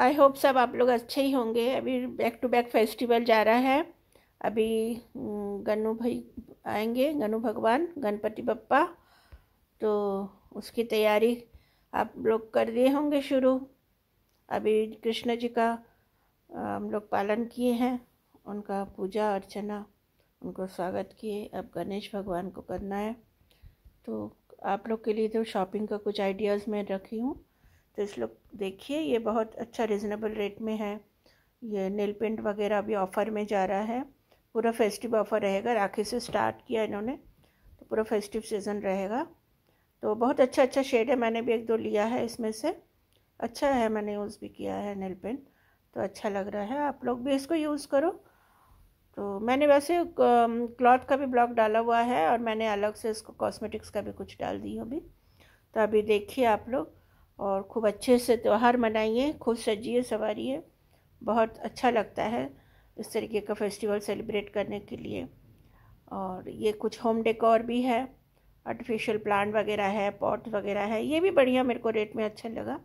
I hope सब आप लोग अच्छे ही होंगे अभी बैक टू बैक फेस्टिवल जा रहा है अभी गनु भाई आएंगे गनु भगवान गणपति बप्पा तो उसकी तैयारी आप लोग कर दिए होंगे शुरू अभी कृष्ण जी का हम लोग पालन किए हैं उनका पूजा अर्चना उनको स्वागत किए अब गणेश भगवान को करना है तो आप लोग के लिए तो शॉपिंग का कुछ आइडियाज़ मैं रखी हूँ तो इस लोग देखिए ये बहुत अच्छा रिजनेबल रेट में है ये नेल पेंट वगैरह अभी ऑफ़र में जा रहा है पूरा फेस्टिव ऑफ़र रहेगा राखी से स्टार्ट किया इन्होंने तो पूरा फेस्टिव सीज़न रहेगा तो बहुत अच्छा अच्छा शेड है मैंने भी एक दो लिया है इसमें से अच्छा है मैंने यूज़ भी किया है नेल पेंट तो अच्छा लग रहा है आप लोग भी इसको यूज़ करो तो मैंने वैसे क्लॉथ का भी ब्लॉग डाला हुआ है और मैंने अलग से इसको कॉस्मेटिक्स का भी कुछ डाल दी अभी तो अभी देखिए आप लोग और खूब अच्छे से त्यौहार मनाइए खूब सजिए सवारिए बहुत अच्छा लगता है इस तरीके का फेस्टिवल सेलिब्रेट करने के लिए और ये कुछ होम डेकोर भी है आर्टिफिशियल प्लांट वगैरह है पॉट वगैरह है ये भी बढ़िया मेरे को रेट में अच्छा लगा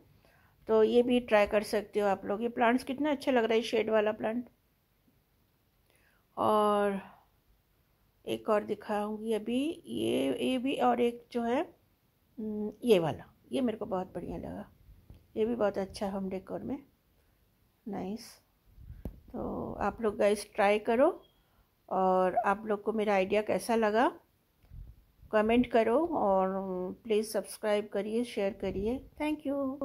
तो ये भी ट्राई कर सकते हो आप लोग ये प्लांट्स कितना अच्छा लग रहा है शेड वाला प्लांट और एक और दिखाऊंगी अभी ये ये भी और एक जो है ये वाला ये मेरे को बहुत बढ़िया लगा ये भी बहुत अच्छा होम डेकोर में नाइस तो आप लोग गाइस ट्राई करो और आप लोग को मेरा आइडिया कैसा लगा कमेंट करो और प्लीज़ सब्सक्राइब करिए शेयर करिए थैंक यू